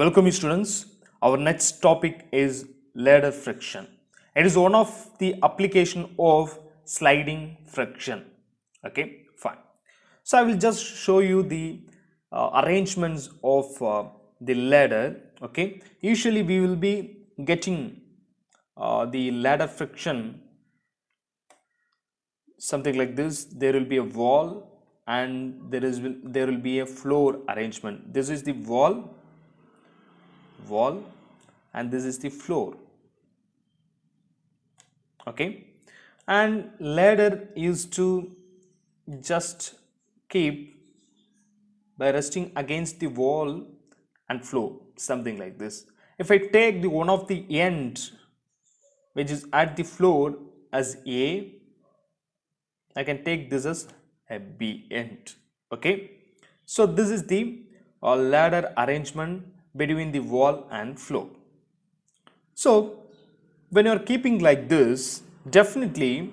Welcome you students. Our next topic is ladder friction. It is one of the application of sliding friction. Okay, fine. So I will just show you the uh, arrangements of uh, the ladder. Okay, usually we will be getting uh, the ladder friction something like this. There will be a wall and there is there will be a floor arrangement. This is the wall wall and this is the floor okay and ladder is to just keep by resting against the wall and floor something like this if I take the one of the end which is at the floor as A I can take this as a B end okay so this is the uh, ladder arrangement between the wall and floor. So when you are keeping like this definitely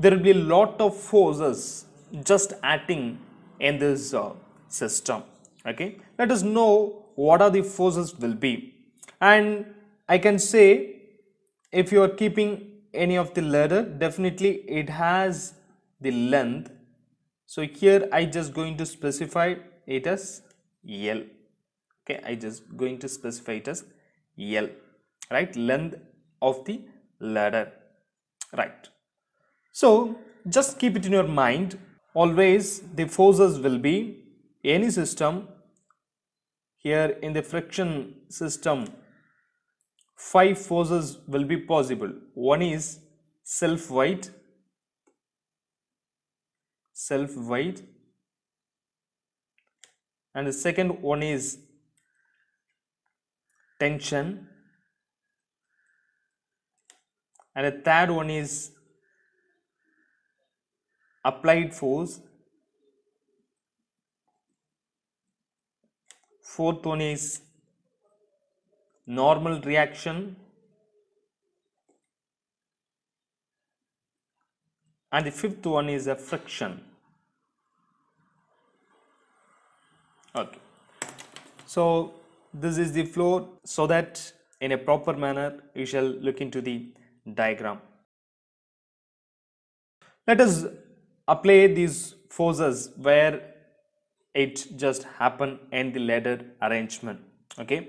there will be a lot of forces just acting in this uh, system okay let us know what are the forces will be and I can say if you are keeping any of the ladder definitely it has the length so here I just going to specify it as L okay i just going to specify it as l right length of the ladder right so just keep it in your mind always the forces will be any system here in the friction system five forces will be possible one is self weight self weight and the second one is tension and the third one is applied force fourth one is normal reaction and the fifth one is a friction okay so this is the flow, so that in a proper manner you shall look into the diagram. Let us apply these forces where it just happen in the ladder arrangement okay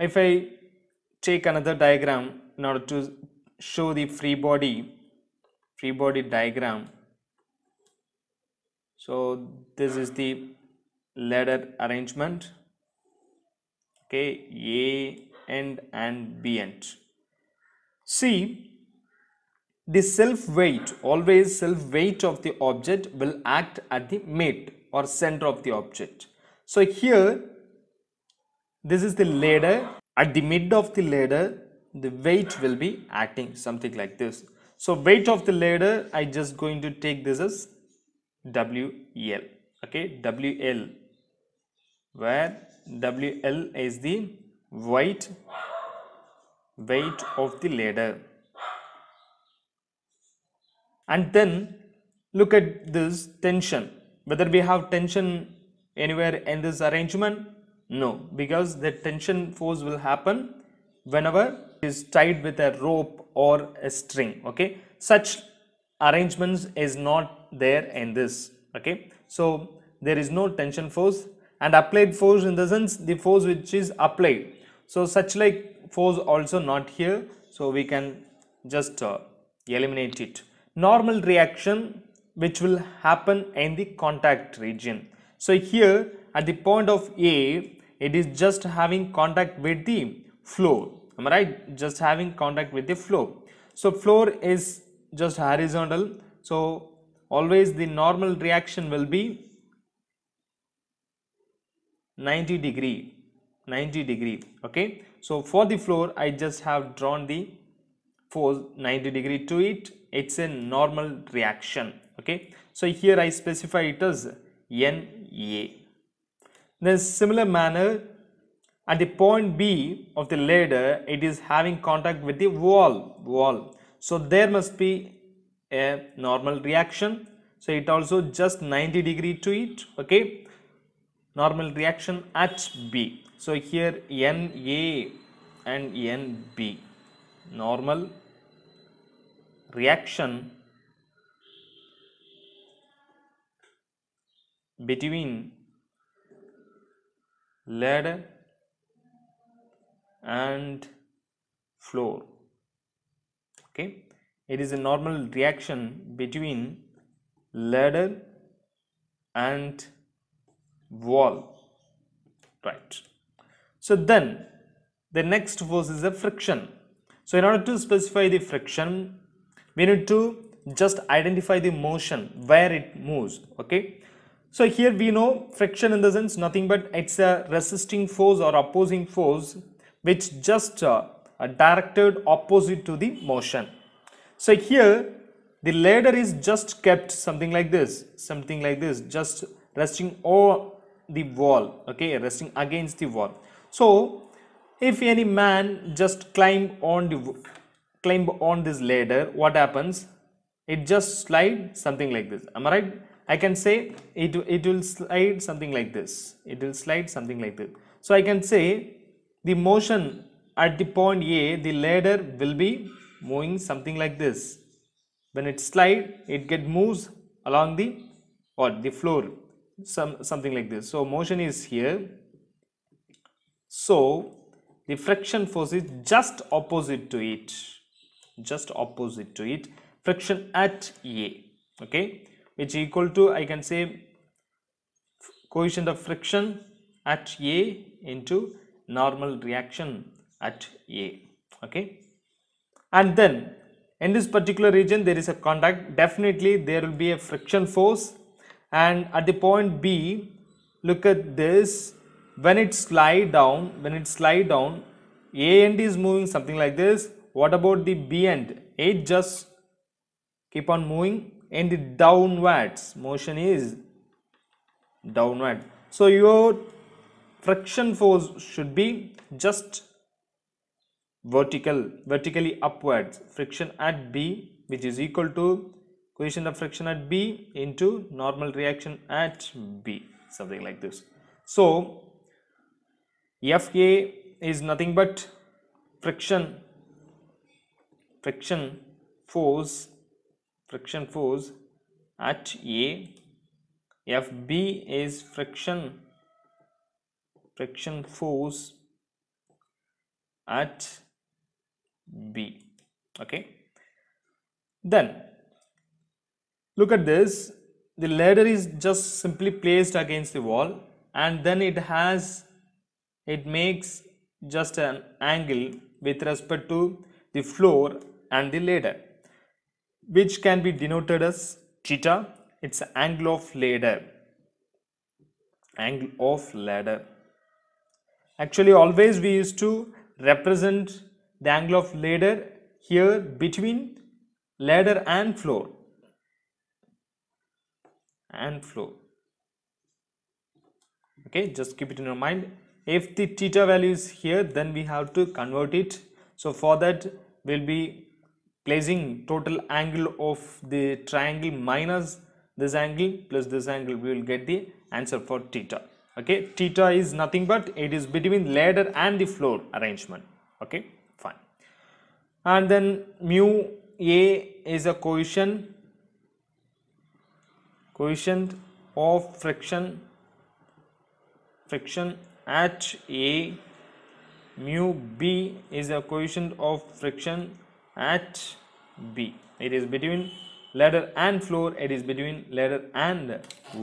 if I take another diagram in order to show the free body free body diagram so this is the ladder arrangement okay a end and b end see the self weight always self weight of the object will act at the mid or center of the object so here this is the ladder at the mid of the ladder the weight will be acting something like this so weight of the ladder i just going to take this as wl okay wl where WL is the weight weight of the ladder and then look at this tension whether we have tension anywhere in this arrangement no because the tension force will happen whenever it is tied with a rope or a string okay such arrangements is not there in this okay so there is no tension force and applied force in the sense the force which is applied so such like force also not here so we can just uh, eliminate it normal reaction which will happen in the contact region so here at the point of a it is just having contact with the floor. am i right just having contact with the floor. so floor is just horizontal so always the normal reaction will be 90 degree 90 degree okay so for the floor i just have drawn the force 90 degree to it it's a normal reaction okay so here i specify it as na then similar manner at the point b of the ladder it is having contact with the wall wall so there must be a normal reaction so it also just 90 degree to it okay normal reaction at B. So here Na and Nb normal reaction between lead and floor okay it is a normal reaction between lead and wall right so then the next force is a friction so in order to specify the friction we need to just identify the motion where it moves okay so here we know friction in the sense nothing but it's a resisting force or opposing force which just uh, uh directed opposite to the motion so here the ladder is just kept something like this something like this just resting or the wall okay resting against the wall so if any man just climb on the climb on this ladder what happens it just slide something like this am i right i can say it it will slide something like this it will slide something like this so i can say the motion at the point a the ladder will be moving something like this when it slide it get moves along the or the floor some something like this so motion is here so the friction force is just opposite to it just opposite to it friction at a okay which equal to i can say coefficient of friction at a into normal reaction at a okay and then in this particular region there is a contact definitely there will be a friction force and at the point B look at this when it slide down when it slide down A end is moving something like this what about the B end it just keep on moving and the downwards motion is downward so your friction force should be just vertical vertically upwards friction at B which is equal to coefficient of friction at B into normal reaction at B something like this. So, FA is nothing but friction friction force friction force at A FB is friction friction force at B okay then Look at this. The ladder is just simply placed against the wall and then it has, it makes just an angle with respect to the floor and the ladder which can be denoted as theta. It's angle of ladder. Angle of ladder. Actually always we used to represent the angle of ladder here between ladder and floor and flow okay just keep it in your mind if the theta value is here then we have to convert it so for that we'll be placing total angle of the triangle minus this angle plus this angle we will get the answer for theta okay theta is nothing but it is between ladder and the floor arrangement okay fine and then mu a is a coefficient coefficient of friction friction at a mu b is a coefficient of friction at b it is between ladder and floor it is between ladder and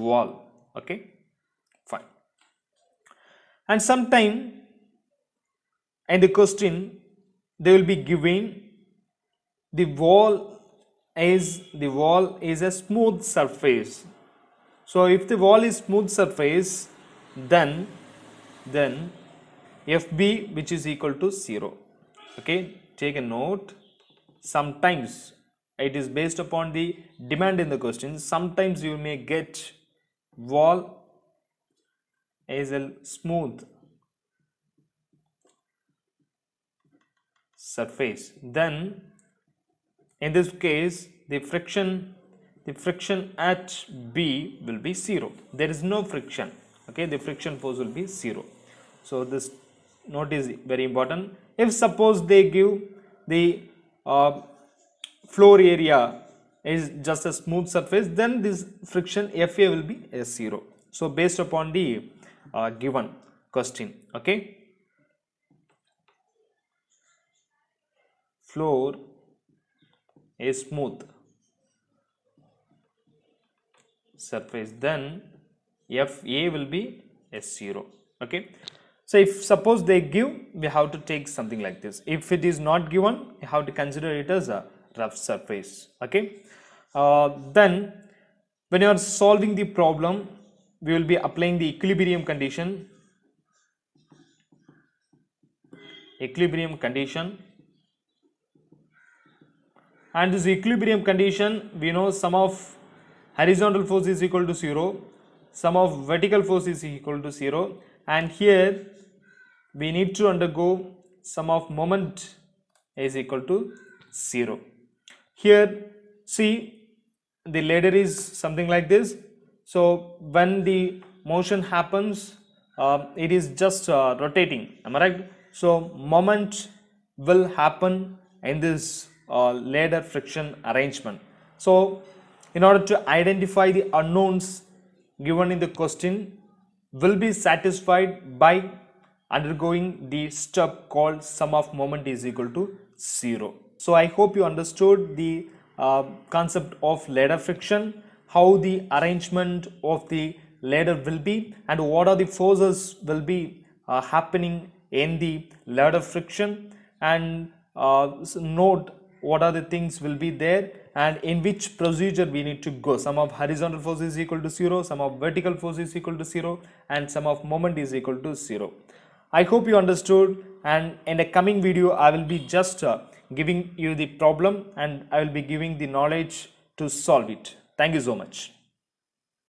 wall okay fine and sometime in the question they will be giving the wall is the wall is a smooth surface so if the wall is smooth surface then then fb which is equal to 0 okay take a note sometimes it is based upon the demand in the question sometimes you may get wall is a smooth surface then in this case the friction the friction at B will be 0 there is no friction okay the friction force will be 0 so this note is very important if suppose they give the uh, floor area is just a smooth surface then this friction FA will be a 0 so based upon the uh, given question okay floor a smooth surface then FA will be S0 okay. So if suppose they give we have to take something like this if it is not given you have to consider it as a rough surface okay. Uh, then when you are solving the problem we will be applying the equilibrium condition equilibrium condition and this equilibrium condition we know sum of horizontal force is equal to 0 sum of vertical force is equal to 0 and here we need to undergo sum of moment is equal to 0 here see the ladder is something like this so when the motion happens uh, it is just uh, rotating am i right so moment will happen in this uh, ladder friction arrangement. So, in order to identify the unknowns given in the question will be satisfied by undergoing the step called sum of moment is equal to 0. So, I hope you understood the uh, concept of ladder friction, how the arrangement of the ladder will be and what are the forces will be uh, happening in the ladder friction and uh, note what are the things will be there and in which procedure we need to go sum of horizontal force is equal to 0 sum of vertical force is equal to 0 and sum of moment is equal to 0 i hope you understood and in the coming video i will be just uh, giving you the problem and i will be giving the knowledge to solve it thank you so much